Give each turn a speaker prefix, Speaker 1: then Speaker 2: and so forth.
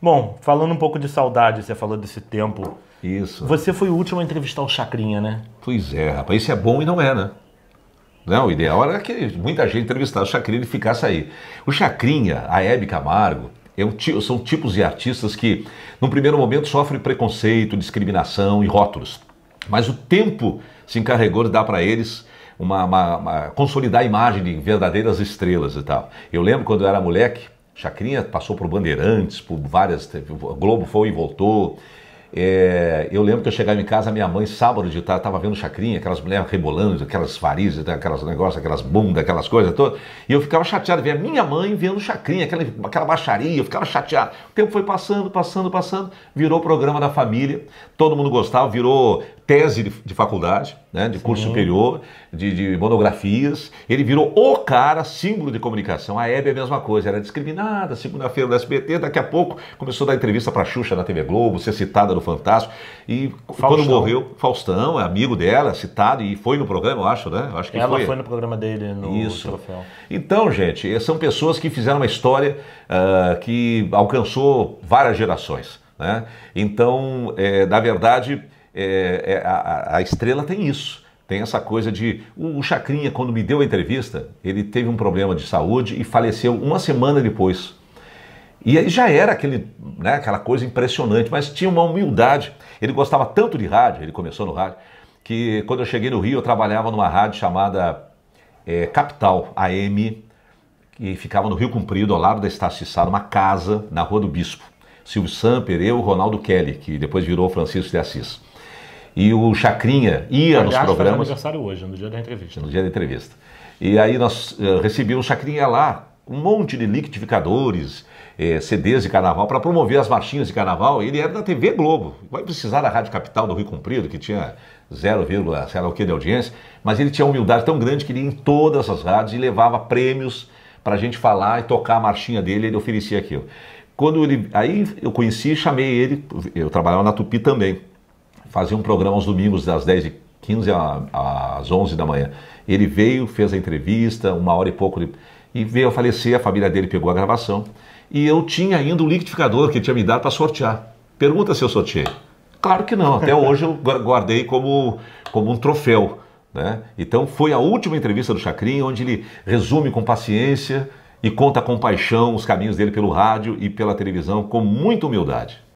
Speaker 1: Bom, falando um pouco de saudade, você falou desse tempo. Isso. Você foi o último a entrevistar o Chacrinha, né? Pois é, rapaz. Isso é bom e não é, né? Não, o ideal era que muita gente entrevistasse o Chacrinha e ficasse aí. O Chacrinha, a Hebe Camargo, é um, são tipos de artistas que, num primeiro momento, sofrem preconceito, discriminação e rótulos. Mas o tempo se encarregou de dar para eles uma, uma, uma, consolidar a imagem de verdadeiras estrelas e tal. Eu lembro quando eu era moleque, Chacrinha passou por Bandeirantes, por várias. Teve, Globo foi e voltou. É, eu lembro que eu chegava em casa, minha mãe, sábado de tarde, estava vendo chacrinha, aquelas mulheres rebolando, aquelas varizes, né, aquelas negócios, aquelas bundas, aquelas coisas todas. E eu ficava chateado, ver a minha mãe vendo chacrinha, aquela, aquela baixaria, eu ficava chateado. O tempo foi passando, passando, passando, virou programa da família, todo mundo gostava, virou tese de, de faculdade, né, de curso superior, de, de, monografias. Ele virou o cara, símbolo de comunicação. A Hebe é a mesma coisa, era discriminada, segunda-feira do SBT, daqui a pouco começou a dar entrevista para Xuxa na TV Globo, ser citada no Fantástico. E Faustão. quando morreu, Faustão é amigo dela, citado, e foi no programa, eu acho, né? Eu acho que Ela foi. foi no programa dele, no Isso. troféu. Então, gente, eh, são pessoas que fizeram uma história uh, que alcançou várias gerações. Né? Então, é, na verdade é, é, a, a, estrela tem isso. Tem essa coisa de. O, Chacrinha, quando me deu a entrevista, ele teve um problema de saúde e faleceu uma semana depois. E aí já era aquele, né, aquela coisa impressionante, mas tinha uma humildade. Ele gostava tanto de rádio, ele começou no rádio, que quando eu cheguei no Rio, eu trabalhava numa rádio chamada é, Capital AM, que ficava no Rio Comprido, ao lado da Estácio de Sá, uma casa na Rua do Bispo. Silvio Samper, eu, Ronaldo Kelly, que depois virou Francisco de Assis. E o Chacrinha ia Aliás, nos programas. Faz aniversário hoje, no dia da entrevista. No dia da entrevista. E aí nós eh, recebíamos o Chacrinha lá, um monte de liquidificadores, eh, CDs de carnaval, para promover as marchinhas de carnaval. Ele era da TV Globo. Vai precisar da Rádio Capital do Rio Comprido, que tinha 0, sei lá o que de audiência. Mas ele tinha uma humildade tão grande que ele ia em todas as rádios e levava prêmios para a gente falar e tocar a marchinha dele. Ele oferecia aquilo. Quando ele, aí eu conheci, e chamei ele, eu trabalhava na Tupi também fazia um programa aos domingos, das 10h15 às 11 da manhã. Ele veio, fez a entrevista, uma hora e pouco, e veio a falecer, a família dele pegou a gravação. E eu tinha ainda um liquidificador que ele tinha me dado para sortear. Pergunta se eu sorteei. Claro que não, até hoje eu guardei como, como um troféu. Né? Então foi a última entrevista do Chacrinha, onde ele resume com paciência e conta com paixão os caminhos dele pelo rádio e pela televisão com muita humildade.